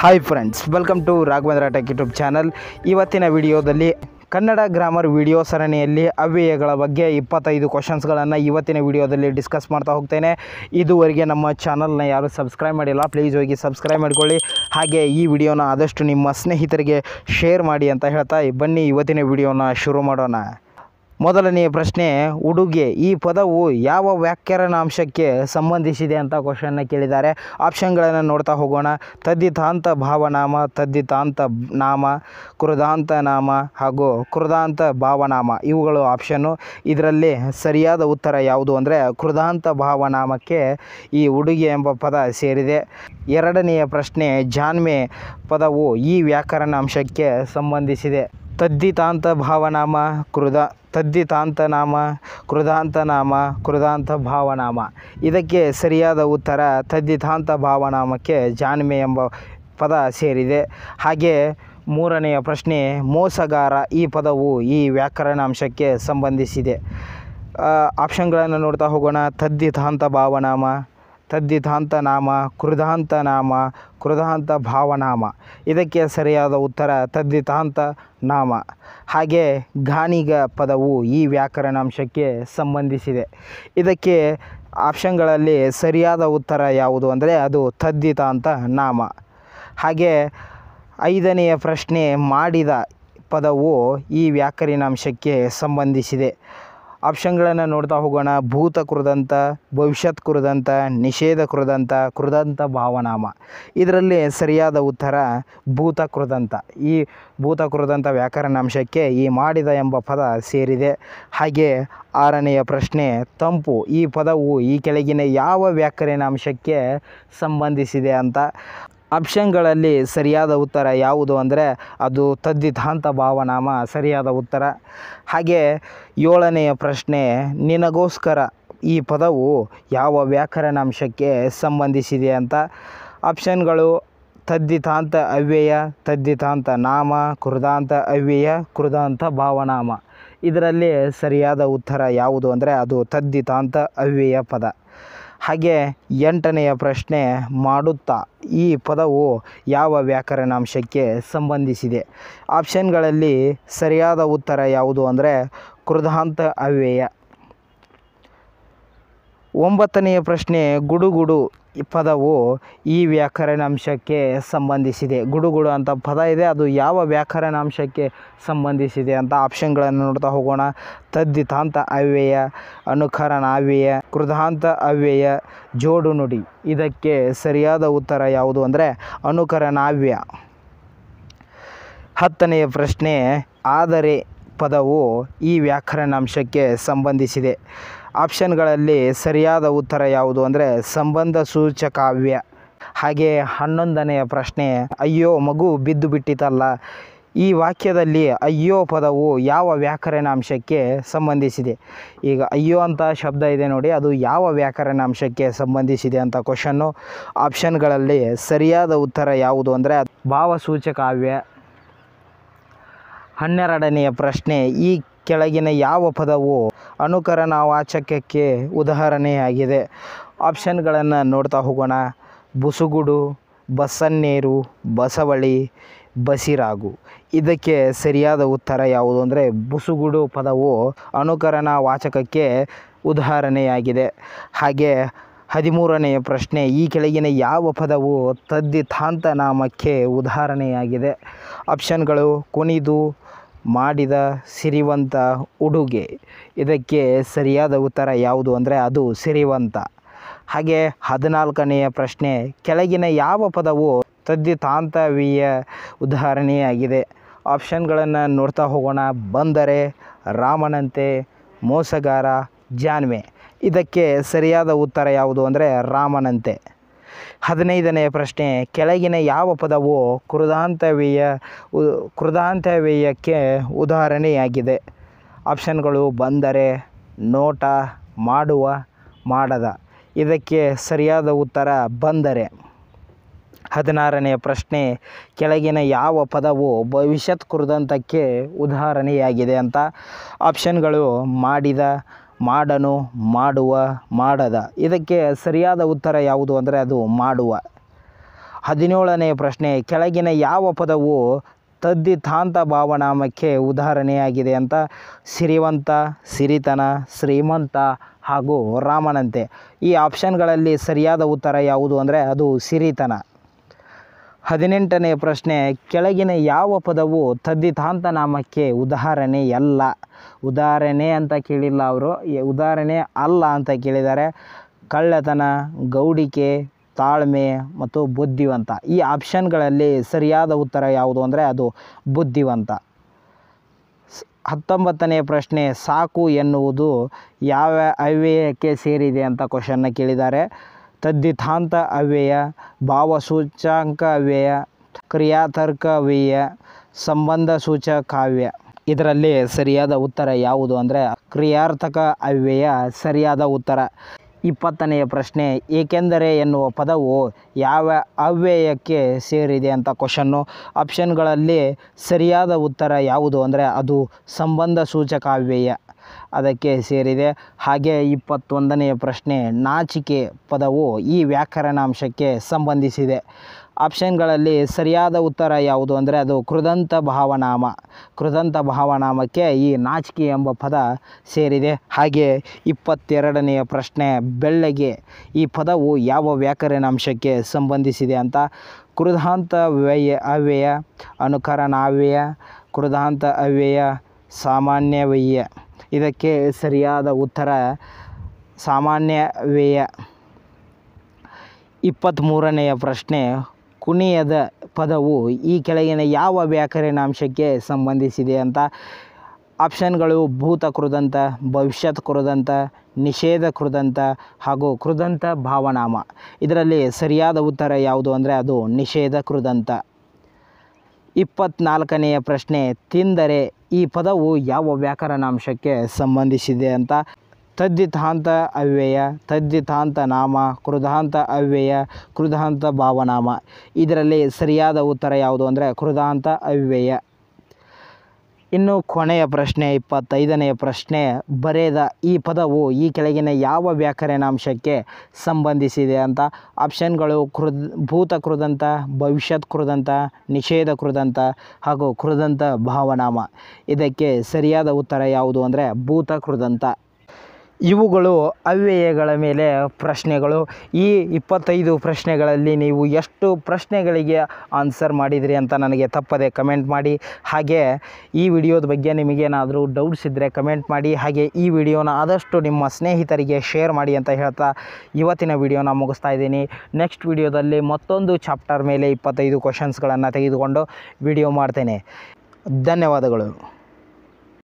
hi friends welcome to Raghavendra tech YouTube channel ಇವತ್ತಿನ ವಿಡಿಯೋದಲ್ಲಿ Kannada grammar video ಸರಣಿಯಲ್ಲಿ ಅವ್ಯಯಗಳ ಬಗ್ಗೆ ಇಪ್ಪತ್ತೈದು ಕ್ವಶನ್ಸ್ಗಳನ್ನು ಇವತ್ತಿನ ವಿಡಿಯೋದಲ್ಲಿ ಡಿಸ್ಕಸ್ ಮಾಡ್ತಾ ಹೋಗ್ತೇನೆ ಇದುವರೆಗೆ ನಮ್ಮ ಚಾನಲ್ನ ಯಾರು ಸಬ್ಸ್ಕ್ರೈಬ್ ಮಾಡಿಲ್ಲ ಪ್ಲೀಸ್ ಹೋಗಿ ಸಬ್ಸ್ಕ್ರೈಬ್ ಮಾಡಿಕೊಳ್ಳಿ ಹಾಗೆ ಈ ವಿಡಿಯೋನ ಆದಷ್ಟು ನಿಮ್ಮ ಸ್ನೇಹಿತರಿಗೆ ಶೇರ್ ಮಾಡಿ ಅಂತ ಹೇಳ್ತಾ ಬನ್ನಿ ಇವತ್ತಿನ ವಿಡಿಯೋನ ಶುರು ಮಾಡೋಣ ಮೊದಲನೆಯ ಪ್ರಶ್ನೆ ಉಡುಗೆ ಈ ಪದವು ಯಾವ ವ್ಯಾಕರಣಾಂಶಕ್ಕೆ ಸಂಬಂಧಿಸಿದೆ ಅಂತ ಕ್ವಶನ್ನ ಕೇಳಿದ್ದಾರೆ ಆಪ್ಷನ್ಗಳನ್ನು ನೋಡ್ತಾ ಹೋಗೋಣ ತದ್ದಿತಾಂತ ಭಾವನಾಮ ತದ್ದಿತಾಂತ ನಾಮ ಕೃದಾಂತ ನಾಮ ಹಾಗೂ ಕೃದಾಂತ ಭಾವನಾಮ ಇವುಗಳು ಆಪ್ಷನ್ನು ಇದರಲ್ಲಿ ಸರಿಯಾದ ಉತ್ತರ ಯಾವುದು ಅಂದರೆ ಕೃದಾಂತ ಭಾವನಾಮಕ್ಕೆ ಈ ಉಡುಗೆ ಎಂಬ ಪದ ಸೇರಿದೆ ಎರಡನೆಯ ಪ್ರಶ್ನೆ ಜಾನ್ಮೆ ಪದವು ಈ ವ್ಯಾಕರಣ ಅಂಶಕ್ಕೆ ಸಂಬಂಧಿಸಿದೆ ತದ್ದಿತಾಂತ ಭಾವನಾಮ ಕೃದ ನಾಮ ಕೃದಾಂತನಾಮ ಭಾವನಾಮ ಇದಕ್ಕೆ ಸರಿಯಾದ ಉತ್ತರ ತದ್ಧಿತಾಂತ ಭಾವನಾಮಕ್ಕೆ ಜಾಣ್ಮೆ ಎಂಬ ಪದ ಸೇರಿದೆ ಹಾಗೆ ಮೂರನೆಯ ಪ್ರಶ್ನೆ ಮೋಸಗಾರ ಈ ಪದವು ಈ ವ್ಯಾಕರಣಾಂಶಕ್ಕೆ ಸಂಬಂಧಿಸಿದೆ ಆಪ್ಷನ್ಗಳನ್ನು ನೋಡ್ತಾ ಹೋಗೋಣ ತದ್ದಿತಾಂತ ಭಾವನಾಮ ತದ್ದಿತಾಂತನಾಮ ನಾಮ ಕೃದಾಂತ ಭಾವನಾಮ ಇದಕ್ಕೆ ಸರಿಯಾದ ಉತ್ತರ ತದ್ದಿತಾಂತ ನಾಮ ಹಾಗೆ ಗಾಣಿಗ ಪದವು ಈ ವ್ಯಾಕರಣಾಂಶಕ್ಕೆ ಸಂಬಂಧಿಸಿದೆ ಇದಕ್ಕೆ ಆಪ್ಷನ್ಗಳಲ್ಲಿ ಸರಿಯಾದ ಉತ್ತರ ಯಾವುದು ಅಂದರೆ ಅದು ತದ್ದಿತಾಂತ ನಾಮ ಹಾಗೆ ಐದನೆಯ ಪ್ರಶ್ನೆ ಮಾಡಿದ ಪದವು ಈ ವ್ಯಾಕರಣಾಂಶಕ್ಕೆ ಸಂಬಂಧಿಸಿದೆ ಆಪ್ಷನ್ಗಳನ್ನು ನೋಡ್ತಾ ಹೋಗೋಣ ಭೂತ ಕುರಿದಂತ ಭವಿಷ್ಯತ್ ಕೃದಂತ ನಿಷೇಧ ಕೃದಂತ ಕೃದಂತ ಭಾವನಾಮ ಇದರಲ್ಲಿ ಸರಿಯಾದ ಉತ್ತರ ಭೂತ ಕೃದಂತ ಈ ಭೂತ ಕೃದಂತ ವ್ಯಾಕರಣಾಂಶಕ್ಕೆ ಈ ಮಾಡಿದ ಎಂಬ ಪದ ಸೇರಿದೆ ಹಾಗೆ ಆರನೆಯ ಪ್ರಶ್ನೆ ತಂಪು ಈ ಪದವು ಈ ಕೆಳಗಿನ ಯಾವ ವ್ಯಾಕರಣಾಂಶಕ್ಕೆ ಸಂಬಂಧಿಸಿದೆ ಅಂತ ಆಪ್ಷನ್ಗಳಲ್ಲಿ ಸರಿಯಾದ ಉತ್ತರ ಯಾವುದು ಅಂದರೆ ಅದು ತದ್ದಿತಾಂತ ಭಾವನಾಮ ಸರಿಯಾದ ಉತ್ತರ ಹಾಗೆ ಏಳನೆಯ ಪ್ರಶ್ನೆ ನಿನಗೋಸ್ಕರ ಈ ಪದವು ಯಾವ ವ್ಯಾಕರಣಾಂಶಕ್ಕೆ ಸಂಬಂಧಿಸಿದೆ ಅಂತ ಆಪ್ಷನ್ಗಳು ತದ್ದಿತಾಂತ ಅವ್ಯಯ ತದ್ದಿತಾಂತ ನಾಮ ಕೃದಾಂತ ಅವ್ಯಯ ಕೃದಾಂತ ಭಾವನಾಮ ಇದರಲ್ಲಿ ಸರಿಯಾದ ಉತ್ತರ ಯಾವುದು ಅಂದರೆ ಅದು ತದ್ದಿತಾಂತ ಅವ್ಯಯ ಪದ ಹಾಗೆ ಎಂಟನೆಯ ಪ್ರಶ್ನೆ ಮಾಡುತ್ತಾ ಈ ಪದವು ಯಾವ ವ್ಯಾಕರಣಾಂಶಕ್ಕೆ ಸಂಬಂಧಿಸಿದೆ ಆಪ್ಷನ್ಗಳಲ್ಲಿ ಸರಿಯಾದ ಉತ್ತರ ಯಾವುದು ಅಂದರೆ ಕೃದಾಂತ ಅವ್ಯಯ ಒಂಬತ್ತನೆಯ ಪ್ರಶ್ನೆ ಗುಡುಗುಡು ಪದವು ಈ ವ್ಯಾಕರಣಾಂಶಕ್ಕೆ ಸಂಬಂಧಿಸಿದೆ ಗುಡುಗುಡು ಅಂತ ಪದ ಇದೆ ಅದು ಯಾವ ವ್ಯಾಕರಣಾಂಶಕ್ಕೆ ಸಂಬಂಧಿಸಿದೆ ಅಂತ ಆಪ್ಷನ್ಗಳನ್ನು ನೋಡ್ತಾ ಹೋಗೋಣ ತದ್ದಿತಾಂತ ಅವ್ಯಯ ಅನುಕರಣ ಅವ್ಯಯ ಕೃದಾಂತ ಅವ್ಯಯ ಜೋಡು ನುಡಿ ಇದಕ್ಕೆ ಸರಿಯಾದ ಉತ್ತರ ಯಾವುದು ಅಂದರೆ ಅನುಕರಣಾವ್ಯ ಹತ್ತನೆಯ ಪ್ರಶ್ನೆ ಆದರೆ ಪದವು ಈ ವ್ಯಾಕರಣಾಂಶಕ್ಕೆ ಸಂಬಂಧಿಸಿದೆ ಆಪ್ಷನ್ಗಳಲ್ಲಿ ಸರಿಯಾದ ಉತ್ತರ ಯಾವುದು ಅಂದರೆ ಸಂಬಂಧ ಸೂಚಕಾವ್ಯ ಹಾಗೆ ಹನ್ನೊಂದನೆಯ ಪ್ರಶ್ನೆ ಅಯ್ಯೋ ಮಗು ಬಿದ್ದು ಬಿಟ್ಟಿತಲ್ಲ ಈ ವಾಕ್ಯದಲ್ಲಿ ಅಯ್ಯೋ ಪದವು ಯಾವ ವ್ಯಾಕರಣಾಂಶಕ್ಕೆ ಸಂಬಂಧಿಸಿದೆ ಈಗ ಅಯ್ಯೋ ಅಂತ ಶಬ್ದ ಇದೆ ನೋಡಿ ಅದು ಯಾವ ವ್ಯಾಕರಣಾಂಶಕ್ಕೆ ಸಂಬಂಧಿಸಿದೆ ಅಂತ ಕ್ವಶನ್ನು ಆಪ್ಷನ್ಗಳಲ್ಲಿ ಸರಿಯಾದ ಉತ್ತರ ಯಾವುದು ಅಂದರೆ ಭಾವಸೂಚಕಾವ್ಯ ಹನ್ನೆರಡನೆಯ ಪ್ರಶ್ನೆ ಈ ಕೆಳಗಿನ ಯಾವ ಪದವು ವಾಚಕಕ್ಕೆ ಉದಾಹರಣೆಯಾಗಿದೆ ಆಪ್ಷನ್ಗಳನ್ನು ನೋಡ್ತಾ ಹೋಗೋಣ ಬುಸುಗುಡು ಬಸನ್ನೇರು ಬಸವಳಿ ಬಸಿರಾಗು ಇದಕ್ಕೆ ಸರಿಯಾದ ಉತ್ತರ ಯಾವುದು ಅಂದರೆ ಬುಸುಗುಡು ಪದವು ಅನುಕರಣ ವಾಚಕಕ್ಕೆ ಉದಾಹರಣೆಯಾಗಿದೆ ಹಾಗೆ ಹದಿಮೂರನೆಯ ಪ್ರಶ್ನೆ ಈ ಕೆಳಗಿನ ಯಾವ ಪದವು ತದ್ದಿತಾಂತ ನಾಮಕ್ಕೆ ಉದಾಹರಣೆಯಾಗಿದೆ ಆಪ್ಷನ್ಗಳು ಕುಣಿದು ಮಾಡಿದ ಸಿರಿವಂತ ಉಡುಗೆ ಇದಕ್ಕೆ ಸರಿಯಾದ ಉತ್ತರ ಯಾವುದು ಅಂದರೆ ಅದು ಸಿರಿವಂತ ಹಾಗೆ ಹದಿನಾಲ್ಕನೆಯ ಪ್ರಶ್ನೆ ಕೆಳಗಿನ ಯಾವ ಪದವು ತಾಂತವೀಯ ಉದಾಹರಣೆಯಾಗಿದೆ ಆಪ್ಷನ್ಗಳನ್ನು ನೋಡ್ತಾ ಹೋಗೋಣ ಬಂದರೆ ರಾಮನಂತೆ ಮೋಸಗಾರ ಜಾನ್ವೆ ಇದಕ್ಕೆ ಸರಿಯಾದ ಉತ್ತರ ಯಾವುದು ಅಂದರೆ ರಾಮನಂತೆ ಹದಿನೈದನೆಯ ಪ್ರಶ್ನೆ ಕೆಳಗಿನ ಯಾವ ಪದವು ಕೃದಾಂತವ್ಯಯ ಕೃದಾಂತವ್ಯಯಕ್ಕೆ ಉದಾಹರಣೆಯಾಗಿದೆ ಆಪ್ಷನ್ಗಳು ಬಂದರೆ ನೋಟ ಮಾಡುವ ಮಾಡದ ಇದಕ್ಕೆ ಸರಿಯಾದ ಉತ್ತರ ಬಂದರೆ ಹದಿನಾರನೆಯ ಪ್ರಶ್ನೆ ಕೆಳಗಿನ ಯಾವ ಪದವು ಭವಿಷ್ಯತ್ ಕೃದಂತಕ್ಕೆ ಉದಾಹರಣೆಯಾಗಿದೆ ಅಂತ ಆಪ್ಷನ್ಗಳು ಮಾಡಿದ ಮಾಡನು ಮಾಡುವ ಮಾಡದ ಇದಕ್ಕೆ ಸರಿಯಾದ ಉತ್ತರ ಯಾವುದು ಅಂದರೆ ಅದು ಮಾಡುವ ಹದಿನೇಳನೇ ಪ್ರಶ್ನೆ ಕೆಳಗಿನ ಯಾವ ಪದವು ತದ್ದಿತಾಂತ ಭಾವನಾಮಕ್ಕೆ ಉದಾಹರಣೆಯಾಗಿದೆ ಅಂತ ಸಿರಿವಂತ ಸಿರಿತನ ಶ್ರೀಮಂತ ಹಾಗೂ ರಾಮನಂತೆ ಈ ಆಪ್ಷನ್ಗಳಲ್ಲಿ ಸರಿಯಾದ ಉತ್ತರ ಯಾವುದು ಅಂದರೆ ಅದು ಸಿರಿತನ ಹದಿನೆಂಟನೆಯ ಪ್ರಶ್ನೆ ಕೆಳಗಿನ ಯಾವ ಪದವು ತದ್ದಿತಾಂತ ನಾಮಕ್ಕೆ ಅಲ್ಲ ಉದಾಹರಣೆ ಅಂತ ಕೇಳಿಲ್ಲ ಅವರು ಉದಾಹರಣೆ ಅಲ್ಲ ಅಂತ ಕೇಳಿದ್ದಾರೆ ಕಳ್ಳತನ ಗೌಡಿಕೆ ತಾಳ್ಮೆ ಮತ್ತು ಬುದ್ಧಿವಂತ ಈ ಆಪ್ಷನ್ಗಳಲ್ಲಿ ಸರಿಯಾದ ಉತ್ತರ ಯಾವುದು ಅಂದರೆ ಅದು ಬುದ್ಧಿವಂತ ಹತ್ತೊಂಬತ್ತನೇ ಪ್ರಶ್ನೆ ಸಾಕು ಎನ್ನುವುದು ಯಾವ ಅವ್ಯಯಕ್ಕೆ ಸೇರಿದೆ ಅಂತ ಕ್ವಶನ್ನ ಕೇಳಿದ್ದಾರೆ ತದ್ದಿತಾಂತ ಅವ್ಯಯ ಭಾವಸೂಚಕ ಅವ್ಯಯ ಕ್ರಿಯಾತರ್ಕ ಅವ್ಯಯ ಸಂಬಂಧ ಸೂಚಕಾವ್ಯ ಇದರಲ್ಲಿ ಸರಿಯಾದ ಉತ್ತರ ಯಾವುದು ಅಂದರೆ ಕ್ರಿಯಾರ್ಥಕ ಅವ್ಯಯ ಸರಿಯಾದ ಉತ್ತರ ಇಪ್ಪತ್ತನೆಯ ಪ್ರಶ್ನೆ ಏಕೆಂದರೆ ಎನ್ನುವ ಪದವು ಯಾವ ಅವ್ಯಯಕ್ಕೆ ಸೇರಿದೆ ಅಂತ ಕ್ವಶನ್ನು ಆಪ್ಷನ್ಗಳಲ್ಲಿ ಸರಿಯಾದ ಉತ್ತರ ಯಾವುದು ಅಂದರೆ ಅದು ಸಂಬಂಧ ಸೂಚಕ ಅವ್ಯಯ ಅದಕ್ಕೆ ಸೇರಿದೆ ಹಾಗೆ ಇಪ್ಪತ್ತೊಂದನೆಯ ಪ್ರಶ್ನೆ ನಾಚಿಕೆ ಪದವು ಈ ವ್ಯಾಕರಣಾಂಶಕ್ಕೆ ಸಂಬಂಧಿಸಿದೆ ಆಪ್ಷನ್ಗಳಲ್ಲಿ ಸರಿಯಾದ ಉತ್ತರ ಯಾವುದು ಅಂದರೆ ಅದು ಕೃದಂತ ಭಾವನಾಮ ಕೃದಂತ ಭಾವನಾಮಕ್ಕೆ ಈ ನಾಚಿಕೆ ಎಂಬ ಪದ ಸೇರಿದೆ ಹಾಗೆ ಇಪ್ಪತ್ತೆರಡನೆಯ ಪ್ರಶ್ನೆ ಬೆಳ್ಳಗೆ ಈ ಪದವು ಯಾವ ವ್ಯಾಕರಣಾಂಶಕ್ಕೆ ಸಂಬಂಧಿಸಿದೆ ಅಂತ ಕೃದಾಂತ ವ್ಯಯ ಅವ್ಯಯ ಅನುಕರಣಾವ್ಯಯ ಕೃದಾಂತ ಅವ್ಯಯ ಸಾಮಾನ್ಯ ವ್ಯಯ ಇದಕ್ಕೆ ಸರಿಯಾದ ಉತ್ತರ ಸಾಮಾನ್ಯ ವ್ಯಯ ಇಪ್ಪತ್ತ್ಮೂರನೆಯ ಪ್ರಶ್ನೆ ಕುಣಿಯದ ಪದವು ಈ ಕೆಳಗಿನ ಯಾವ ವ್ಯಾಕರಣಾಂಶಕ್ಕೆ ಸಂಬಂಧಿಸಿದೆ ಅಂತ ಆಪ್ಷನ್ಗಳು ಭೂತ ಕೃದಂತ ಭವಿಷ್ಯತ್ ಕೃದಂತ ನಿಷೇಧ ಕೃದಂತ ಹಾಗೂ ಕೃದಂತ ಭಾವನಾಮ ಇದರಲ್ಲಿ ಸರಿಯಾದ ಉತ್ತರ ಯಾವುದು ಅಂದರೆ ಅದು ನಿಷೇಧ ಕೃದಂತ ಇಪ್ಪತ್ನಾಲ್ಕನೆಯ ಪ್ರಶ್ನೆ ತಿಂದರೆ ಈ ಪದವು ಯಾವ ವ್ಯಾಕರಣಾಂಶಕ್ಕೆ ಸಂಬಂಧಿಸಿದೆ ಅಂತ ತದ್ದಿತಾಂತ ಅವ್ಯಯ ತದ್ದಿತಾಂತ ನಾಮ ಕೃದಾಂತ ಅವ್ಯಯ ಕೃದಾಂತ ಭಾವನಾಮ ಇದರಲ್ಲಿ ಸರಿಯಾದ ಉತ್ತರ ಯಾವುದು ಅಂದರೆ ಕೃದಾಂತ ಅವ್ಯಯ ಇನ್ನು ಕೊನೆಯ ಪ್ರಶ್ನೆ ಇಪ್ಪತ್ತೈದನೆಯ ಪ್ರಶ್ನೆ ಬರೆದ ಈ ಪದವು ಈ ಕೆಳಗಿನ ಯಾವ ವ್ಯಾಕರಣಾಂಶಕ್ಕೆ ಸಂಬಂಧಿಸಿದೆ ಅಂತ ಆಪ್ಷನ್ಗಳು ಕೃದ್ ಭೂತ ಕೃದಂತ ಭವಿಷ್ಯತ್ ಕೃದಂತ ನಿಷೇಧ ಕೃದಂತ ಹಾಗೂ ಕೃದಂತ ಭಾವನಾಮ ಇದಕ್ಕೆ ಸರಿಯಾದ ಉತ್ತರ ಯಾವುದು ಅಂದರೆ ಭೂತ ಕೃದಂತ ಇವುಗಳು ಅವ್ಯಯಗಳ ಮೇಲೆ ಪ್ರಶ್ನೆಗಳು ಈ ಇಪ್ಪತ್ತೈದು ಪ್ರಶ್ನೆಗಳಲ್ಲಿ ನೀವು ಎಷ್ಟು ಪ್ರಶ್ನೆಗಳಿಗೆ ಆನ್ಸರ್ ಮಾಡಿದಿರಿ ಅಂತ ನನಗೆ ತಪ್ಪದೆ ಕಮೆಂಟ್ ಮಾಡಿ ಹಾಗೆ ಈ ವಿಡಿಯೋದ ಬಗ್ಗೆ ನಿಮಗೇನಾದರೂ ಡೌಟ್ಸ್ ಇದ್ದರೆ ಕಮೆಂಟ್ ಮಾಡಿ ಹಾಗೆ ಈ ವಿಡಿಯೋನ ಆದಷ್ಟು ನಿಮ್ಮ ಸ್ನೇಹಿತರಿಗೆ ಶೇರ್ ಮಾಡಿ ಅಂತ ಹೇಳ್ತಾ ಇವತ್ತಿನ ವಿಡಿಯೋನ ಮುಗಿಸ್ತಾ ಇದ್ದೀನಿ ನೆಕ್ಸ್ಟ್ ವಿಡಿಯೋದಲ್ಲಿ ಮತ್ತೊಂದು ಚಾಪ್ಟರ್ ಮೇಲೆ ಇಪ್ಪತ್ತೈದು ಕ್ವಶನ್ಸ್ಗಳನ್ನು ತೆಗೆದುಕೊಂಡು ವಿಡಿಯೋ ಮಾಡ್ತೇನೆ ಧನ್ಯವಾದಗಳು